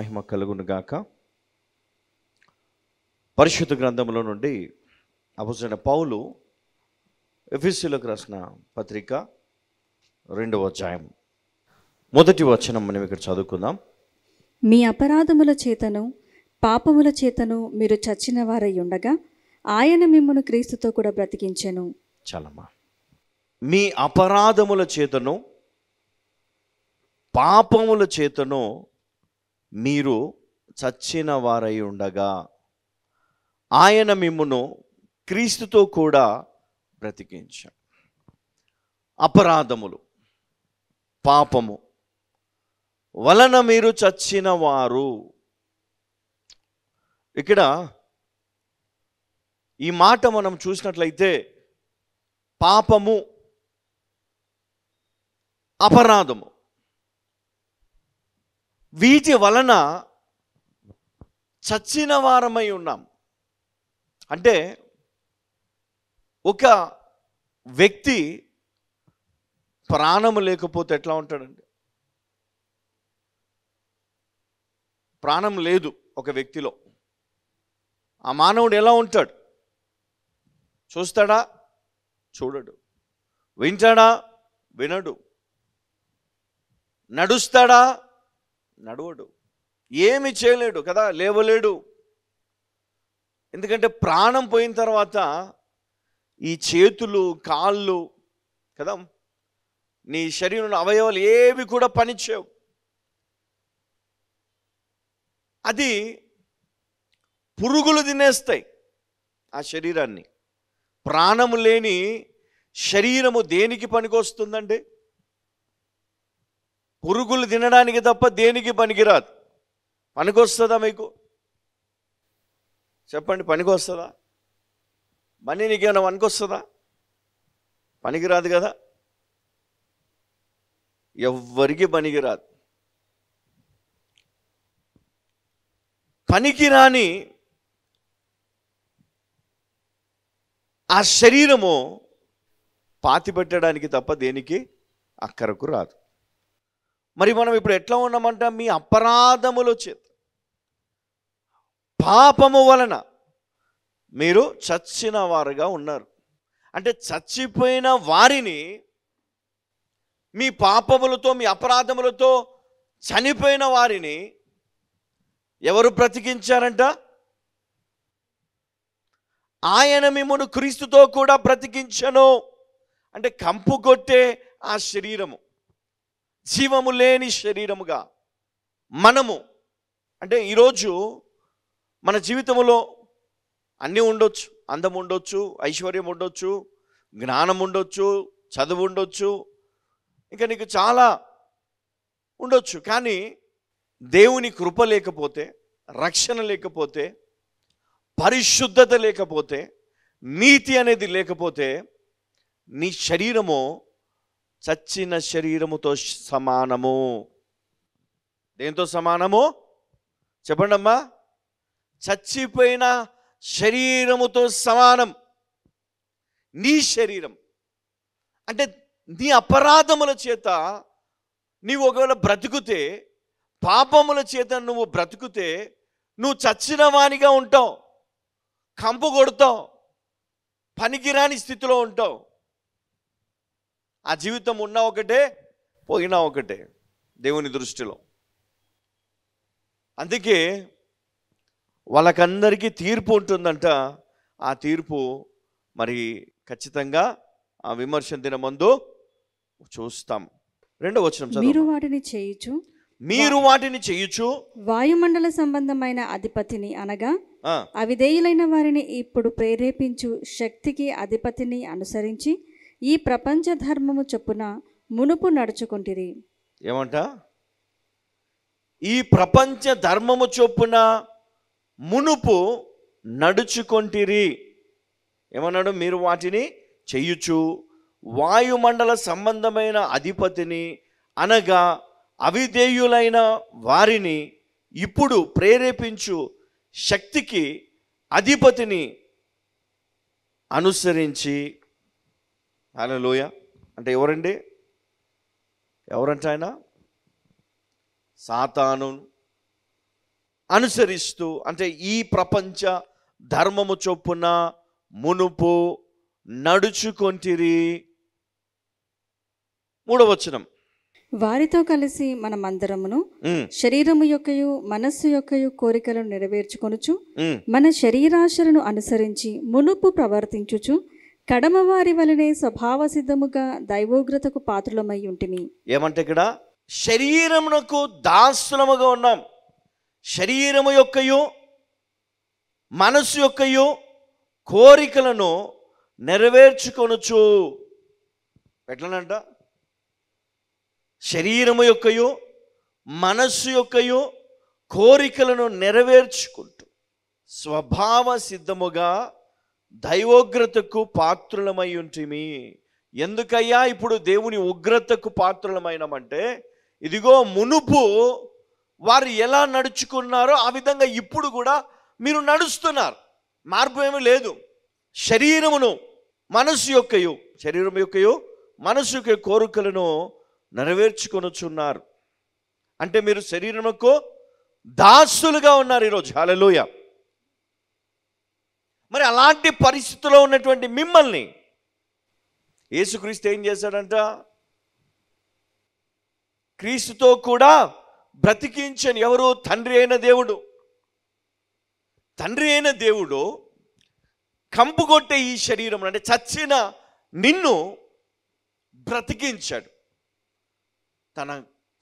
మహిమ కలుగును గాక పరిశుద్ధ గ్రంథంలో నుండి అపసరైన పౌలు ఎఫీసీలోకి రాసిన పత్రిక రెండవ అధ్యాయం మొదటి వచనం మనం ఇక్కడ చదువుకుందాం మీ అపరాధముల చేతను పాపముల చేతను మీరు చచ్చిన వారై ఉండగా ఆయన మిమ్మల్ని క్రీస్తుతో కూడా బ్రతికించను చాలమ్మా మీ అపరాధముల చేతను పాపముల చేతను మీరు చచ్చిన వారై ఉండగా ఆయన మిమ్మును క్రీస్తుతో కూడా బ్రతికించాడు అపరాధములు పాపము వలన మీరు చచ్చిన వారు ఇక్కడ ఈ మాట మనం చూసినట్లయితే పాపము అపరాధము వీటి వలన చచ్చిన వారమై ఉన్నాం అంటే ఒక వ్యక్తి ప్రాణము లేకపోతే ఎట్లా ఉంటాడండి ప్రాణం లేదు ఒక వ్యక్తిలో ఆ మానవుడు ఎలా ఉంటాడు చూస్తాడా చూడడు వింటాడా వినడు నడుస్తాడా నడవడు ఏమి చేయలేడు కదా లేవలేడు ఎందుకంటే ప్రాణం పోయిన తర్వాత ఈ చేతులు కాళ్ళు కదా నీ శరీరంలో అవయవాలు ఏవి కూడా పనిచేయవు అది పురుగులు తినేస్తాయి ఆ శరీరాన్ని ప్రాణము లేని శరీరము దేనికి పనికొస్తుందండి పురుగులు తినడానికి తప్ప దేనికి పనికిరాదు పనికొస్తుందా మీకు చెప్పండి పనికొస్తుందా మనీ నీకేమైనా పనికొస్తుందా పనికిరాదు కదా ఎవ్వరికి పనికిరాదు పనికిరాని ఆ శరీరము పాతి పెట్టడానికి తప్ప దేనికి అక్కరకు రాదు మరి మనం ఇప్పుడు ఎట్లా ఉన్నామంట మీ అపరాధముల చేత పాపము వలన మీరు చచ్చిన వారుగా ఉన్నారు అంటే చచ్చిపోయిన వారిని మీ పాపములతో మీ అపరాధములతో చనిపోయిన వారిని ఎవరు బ్రతికించారంట ఆయన మిమ్మను క్రీస్తుతో కూడా బ్రతికించను అంటే కంపు కొట్టే ఆ శరీరము జీవము లేని శరీరముగా మనము అంటే ఈరోజు మన జీవితంలో అన్నీ ఉండొచ్చు అందం ఉండొచ్చు ఐశ్వర్యం ఉండొచ్చు జ్ఞానం ఉండొచ్చు చదువు ఉండొచ్చు ఇంకా నీకు చాలా ఉండొచ్చు కానీ దేవుని కృప లేకపోతే రక్షణ లేకపోతే పరిశుద్ధత లేకపోతే నీతి అనేది లేకపోతే నీ శరీరము చచ్చిన శరీరముతో సమానము దేంతో సమానము చెప్పండి అమ్మా చచ్చిపోయిన శరీరముతో సమానం నీ శరీరం అంటే నీ అపరాధముల చేత నీవు ఒకవేళ బ్రతుకుతే పాపముల చేత నువ్వు బ్రతుకుతే నువ్వు చచ్చిన వానిగా ఉంటావు కంపు కొడతావు పనికిరాని స్థితిలో ఉంటావు ఆ జీవితం ఉన్నా ఒకటే పోయినా ఒకటే దేవుని దృష్టిలో అందుకే వాళ్ళకందరికీ తీర్పు ఉంటుందంట ఆ తీర్పు మరి ఖచ్చితంగా ఆ విమర్శ ముందు చూస్తాం రెండో వచ్చిన మీరు వాటిని చేయొచ్చు మీరు వాటిని చేయొచ్చు వాయుమండల సంబంధమైన అధిపతిని అనగా అవిధేయులైన వారిని ఇప్పుడు ప్రేరేపించు శక్తికి అధిపతిని అనుసరించి ఈ ప్రపంచ ధర్మము చొప్పున మునుపు నడుచుకుంటిరి ఏమంట ఈ ప్రపంచ ధర్మము చొప్పున మునుపు నడుచుకొంటిరి ఏమన్నాడు మీరు వాటిని చెయ్యుచు వాయుమండల సంబంధమైన అధిపతిని అనగా అవిధేయులైన వారిని ఇప్పుడు ప్రేరేపించు శక్తికి అధిపతిని అనుసరించి ఆయన లోయ అంటే ఎవరండి ఎవరంటే ఆయన సాతాను అనుసరిస్తూ అంటే ఈ ప్రపంచ ధర్మము చొప్పున మునుపు నడుచుకొంటిరి మూడవచనం వారితో కలిసి అందరమును శరీరము యొక్కయు మనస్సు యొక్కయు కోరికలను నెరవేర్చుకొనుచు మన శరీరాశలను అనుసరించి మునుపు ప్రవర్తించుచు కడమవారి వలనే స్వభావ సిద్ధముగా దైవోగ్రతకు పాత్రలమై ఉంటిమి ఏమంటే ఇక్కడ శరీరమునకు దాసులముగా ఉన్నాం శరీరము యొక్కయు మనసు యొక్కయు కోరికలను నెరవేర్చుకొనుచు ఎట్లనంట శరీరము యొక్కయు మనస్సు యొక్కయు కోరికలను నెరవేర్చుకుంటూ స్వభావ సిద్ధముగా దైవోగ్రతకు పాత్రులమై ఉంటిమి ఎందుకయ్యా ఇప్పుడు దేవుని ఉగ్రతకు పాత్రులమైనమంటే ఇదిగో మునుపు వారు ఎలా నడుచుకున్నారో ఆ విధంగా ఇప్పుడు కూడా మీరు నడుస్తున్నారు మార్పు ఏమీ లేదు శరీరమును మనసు యొక్కయు శరీరం యొక్కయు మనసు యొక్క కోరికలను నెరవేర్చుకొనుచున్నారు అంటే మీరు శరీరముకు దాసులుగా ఉన్నారు ఈరోజు హలలోయ మరి అలాంటి పరిస్థితిలో ఉన్నటువంటి మిమ్మల్ని యేసుక్రీస్తు ఏం చేశాడంట క్రీస్తుతో కూడా బ్రతికించని ఎవరు తండ్రి అయిన దేవుడు తండ్రి అయిన దేవుడు కంపు కొట్టే ఈ శరీరం అంటే చచ్చిన నిన్ను బ్రతికించాడు తన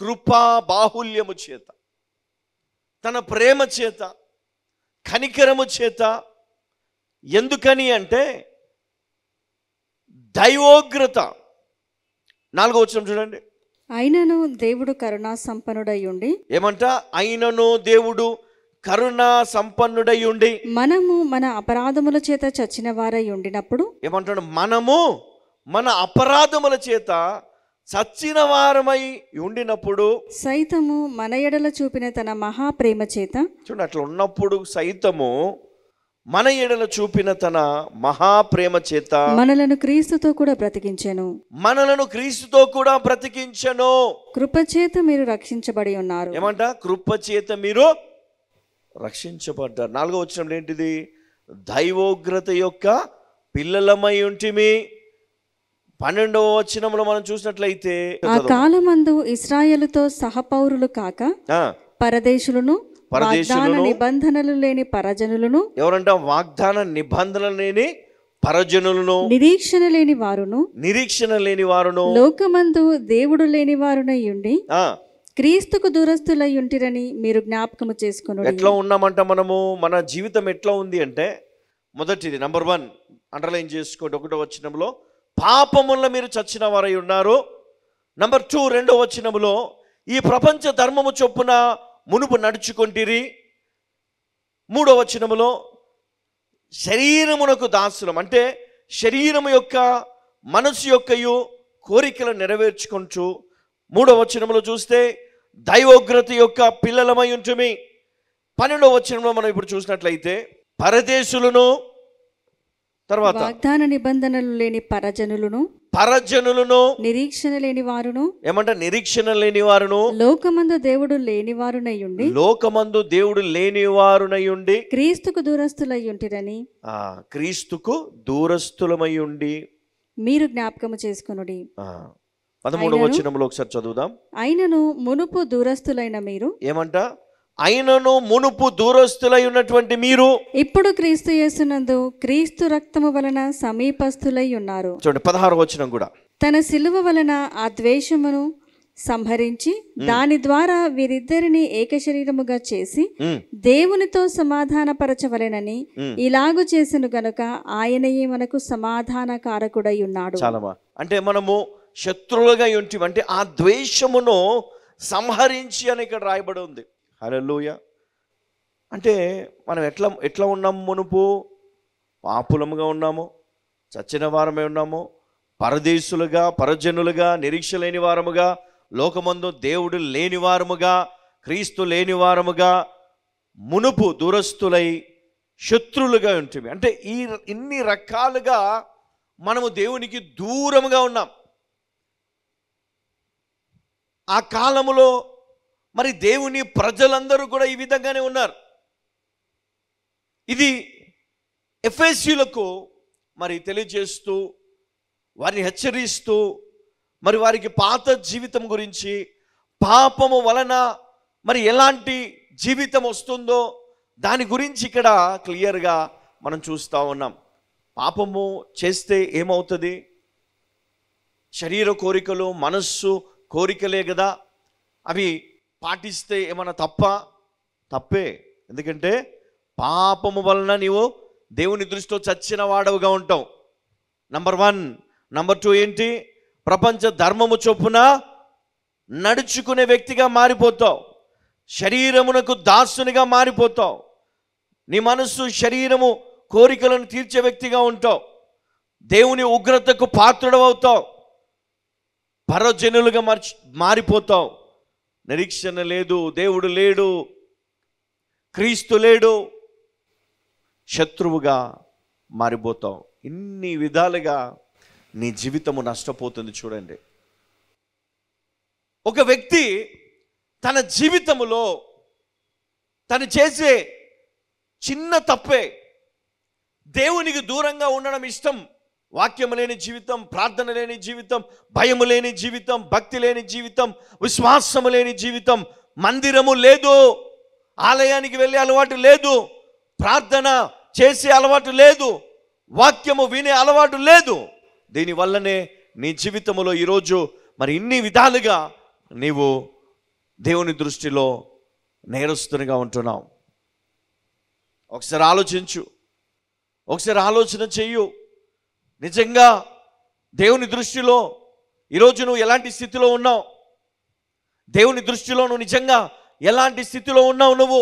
కృపా బాహుల్యము చేత తన ప్రేమ చేత కనికరము చేత ఎందుకని అంటే దైవోగ్రత నాలుగో వచ్చిన చూడండి అయినను దేవుడు కరుణా సంపన్నుడై ఉండి ఏమంట అయినను దేవుడు కరుణా సంపన్నుడై ఉండి మనము మన అపరాధముల చేత చచ్చిన వారై ఉండినప్పుడు ఏమంటాడు మనము మన అపరాధముల చేత చచ్చిన వారమై ఉండినప్పుడు సైతము మన ఎడల చూపిన తన మహాప్రేమ చేత చూడండి అట్లా ఉన్నప్పుడు సైతము మన ఎడల చూపిన తన మహాప్రేమ చేత మనలను క్రీస్తుతో కూడా బ్రతికించాను మనలను క్రీస్తుతో కూడా బ్రతికించను కృపచేత మీరు రక్షించబడి ఉన్నారు ఏమంట కృపచేత మీరు రక్షించబడ్డారు నాలుగో వచ్చిన ఏంటిది దైవోగ్రత యొక్క పిల్లలమై ఉంటిమి పన్నెండవ వచనంలో మనం చూసినట్లయితే ఆ కాలమందు ఇస్రాయేలుతో సహపౌరులు కాక పరదేశులను పరదేశులను నిబంధనలు లేని పరజనులను ఎవరంట వాగ్దాన నిబంధనలు లేని పరజనులను నిరీక్షణ లేని వారును నిరీక్షణ లేని వారును లోకమందు దేవుడు లేని వారునై ఉండి క్రీస్తుకు దూరస్తులై ఉంటిరని మీరు జ్ఞాపకము చేసుకుని ఎట్లా ఉన్నామంట మనము మన జీవితం ఎట్లా ఉంది అంటే మొదటిది నంబర్ వన్ అండర్లైన్ చేసుకోండి ఒకటో వచ్చినంలో పాపముల మీరు చచ్చిన వారై ఉన్నారు నంబర్ టూ రెండో వచ్చినములో ఈ ప్రపంచ ధర్మము చొప్పున మునుపు నడుచుకుంటిరి మూడవ వచనములో శరీరమునకు దాసులం అంటే శరీరము యొక్క మనసు యొక్కయు కోరికలు నెరవేర్చుకుంటు మూడవ చినములో చూస్తే దైవోగ్రత యొక్క పిల్లలమై ఉంటుమి పన్నెండవ వచనంలో మనం ఇప్పుడు చూసినట్లయితే పరదేశులను తర్వాత నిబంధనలు లేని పరజనులను పరజనులను నిరీక్షణ లేని వారును ఏమంట నిరీక్షణ లేని వారును లోకమందు దేవుడు లేని వారునయ్యుండి లోకమందు దేవుడు లేని వారునయ్యుండి క్రీస్తుకు దూరస్తులయ్యుంటిరని ఆ క్రీస్తుకు దూరస్తులమయ్యుండి మీరు జ్ఞాపకము చేసుకొనుడి పదమూడవ వచనంలో ఒకసారి చదువుదాం అయినను మునుపు దూరస్తులైన మీరు ఏమంట అయినను మునుపు దూరస్తులై ఉన్నటువంటి మీరు ఇప్పుడు క్రీస్తు చేసినందు క్రీస్తు రక్తము వలన సమీపస్తులై ఉన్నారు చూడండి పదహారు వచ్చిన కూడా తన సిలువ వలన ఆ ద్వేషమును సంహరించి దాని ద్వారా వీరిద్దరిని ఏక శరీరముగా చేసి దేవునితో సమాధానపరచవలెనని ఇలాగు చేసిన గనుక ఆయనయే మనకు సమాధాన కారకుడై ఉన్నాడు చాలమా అంటే మనము శత్రువులుగా ఉంటాం అంటే ఆ ద్వేషమును సంహరించి అని ఇక్కడ రాయబడి ఉంది హలోయ అంటే మనం ఎట్లా ఎట్లా ఉన్నాం మునుపు పాపులముగా ఉన్నాము చచ్చిన వారమే ఉన్నాము పరదేశులుగా పరజనులుగా నిరీక్ష లేని వారముగా లోకమందు దేవుడు లేని వారముగా క్రీస్తు లేని వారముగా మునుపు దూరస్తులై శత్రులుగా ఉంటుంది అంటే ఈ ఇన్ని రకాలుగా మనము దేవునికి దూరముగా ఉన్నాం ఆ కాలములో మరి దేవుని ప్రజలందరూ కూడా ఈ విధంగానే ఉన్నారు ఇది ఎఫ్ఎస్యులకు మరి తెలియజేస్తూ వారిని హెచ్చరిస్తూ మరి వారికి పాత జీవితం గురించి పాపము వలన మరి ఎలాంటి జీవితం వస్తుందో దాని గురించి ఇక్కడ క్లియర్గా మనం చూస్తూ ఉన్నాం పాపము చేస్తే ఏమవుతుంది శరీర కోరికలు మనస్సు కోరికలే కదా అవి పాటిస్తే ఏమన్నా తప్ప తప్పే ఎందుకంటే పాపము వలన నీవు దేవుని దృష్టిలో చచ్చిన వాడవుగా ఉంటావు నంబర్ వన్ నంబర్ టూ ఏంటి ప్రపంచ ధర్మము చొప్పున నడుచుకునే వ్యక్తిగా మారిపోతావు శరీరమునకు దాసునిగా మారిపోతావు నీ మనస్సు శరీరము కోరికలను తీర్చే వ్యక్తిగా ఉంటావు దేవుని ఉగ్రతకు పాత్రుడవుతావు పరజనులుగా మార్చి మారిపోతావు నిరీక్షణ లేదు దేవుడు లేడు క్రీస్తు లేడు శత్రువుగా మారిపోతాం ఇన్ని విధాలుగా నీ జీవితము నష్టపోతుంది చూడండి ఒక వ్యక్తి తన జీవితములో తను చేసే చిన్న తప్పే దేవునికి దూరంగా ఉండడం ఇష్టం వాక్యం లేని జీవితం ప్రార్థన లేని జీవితం భయము లేని జీవితం భక్తి లేని జీవితం విశ్వాసము లేని జీవితం మందిరము లేదు ఆలయానికి వెళ్ళే అలవాటు లేదు ప్రార్థన చేసే అలవాటు లేదు వాక్యము వినే అలవాటు లేదు దీనివల్లనే నీ జీవితంలో ఈరోజు మరి ఇన్ని విధాలుగా నీవు దేవుని దృష్టిలో నేరస్తునిగా ఉంటున్నావు ఒకసారి ఆలోచించు ఒకసారి ఆలోచన చెయ్యు నిజంగా దేవుని దృష్టిలో ఈరోజు నువ్వు ఎలాంటి స్థితిలో ఉన్నావు దేవుని దృష్టిలో నువ్వు నిజంగా ఎలాంటి స్థితిలో ఉన్నావు నువ్వు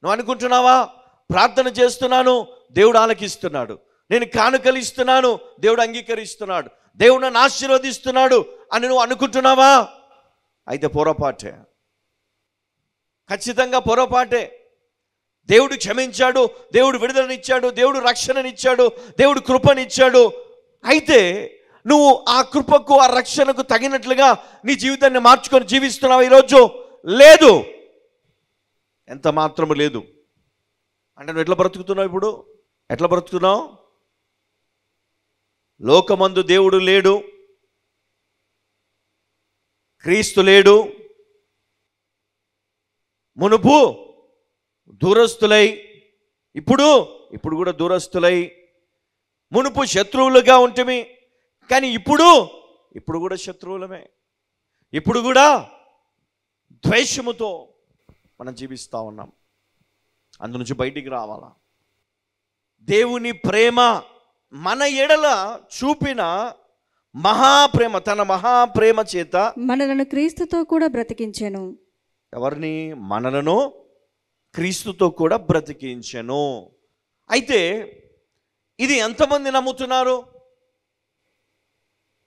నువ్వు అనుకుంటున్నావా ప్రార్థన చేస్తున్నాను దేవుడు ఆలకిస్తున్నాడు నేను కానుకలు ఇస్తున్నాను దేవుడు అంగీకరిస్తున్నాడు దేవుడు నన్ను ఆశీర్వదిస్తున్నాడు అని నువ్వు అనుకుంటున్నావా అయితే పొరపాటే ఖచ్చితంగా పొరపాటే దేవుడు క్షమించాడు దేవుడు విడుదలనిచ్చాడు దేవుడు రక్షణనిచ్చాడు దేవుడు కృపనిచ్చాడు అయితే నువ్వు ఆ కృపకు ఆ రక్షణకు తగినట్లుగా నీ జీవితాన్ని మార్చుకొని జీవిస్తున్నావు ఈరోజు లేదు ఎంత మాత్రము లేదు అంటే నువ్వు ఎట్లా బ్రతుకుతున్నావు ఇప్పుడు ఎట్లా బ్రతుకుతున్నావు లోకమందు దేవుడు లేడు క్రీస్తు లేడు మునుపు దూరస్తులై ఇప్పుడు ఇప్పుడు కూడా దూరస్తులై మునుపు శత్రువులుగా ఉంటమి కానీ ఇప్పుడు ఇప్పుడు కూడా శత్రువులమే ఇప్పుడు కూడా ద్వేషముతో మనం జీవిస్తూ ఉన్నాం అందు నుంచి బయటికి రావాలా దేవుని ప్రేమ మన ఎడల చూపిన మహాప్రేమ తన మహాప్రేమ చేత మనలను క్రీస్తుతో కూడా బ్రతికించాను ఎవరిని మనలను క్రీస్తుతో కూడా బ్రతికించను అయితే ఇది ఎంతమంది నమ్ముతున్నారు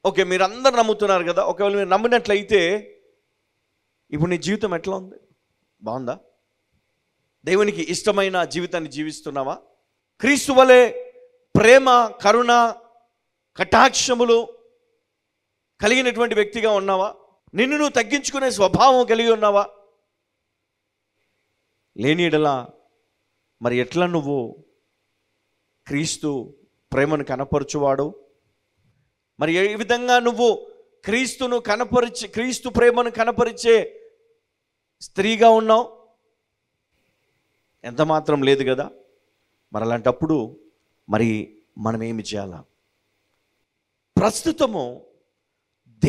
ఓకే మీరు అందరు నమ్ముతున్నారు కదా ఒకవేళ మీరు నమ్మినట్లయితే ఇప్పుడు నీ జీవితం ఎట్లా ఉంది బాగుందా దేవునికి ఇష్టమైన జీవితాన్ని జీవిస్తున్నావా క్రీస్తు వలె ప్రేమ కరుణ కటాక్షములు కలిగినటువంటి వ్యక్తిగా ఉన్నావా నిన్ను నువ్వు తగ్గించుకునే స్వభావం కలిగి ఉన్నావా లేనిడలా మరి ఎట్లా నువ్వు క్రీస్తు ప్రేమను కనపరచువాడు మరి ఏ విధంగా నువ్వు క్రీస్తును కనపరిచి క్రీస్తు ప్రేమను కనపరిచే స్త్రీగా ఉన్నావు ఎంత మాత్రం లేదు కదా మరి అలాంటప్పుడు మరి మనం ఏమి చేయాలా ప్రస్తుతము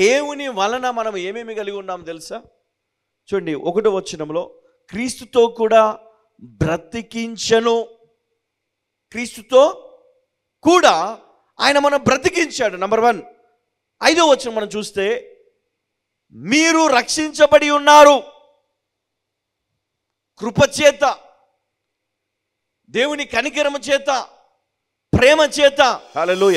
దేవుని వలన మనం ఏమేమి కలిగి ఉన్నాం తెలుసా చూడండి ఒకటో వచ్చినంలో క్రీస్తుతో కూడా బ్రతికించను క్రీస్తుతో కూడా ఆయన మనం బ్రతికించాడు నంబర్ వన్ ఐదో వచ్చిన మనం చూస్తే మీరు రక్షించబడి ఉన్నారు కృపచేత దేవుని కనికరమ చేత ప్రేమ చేత హలో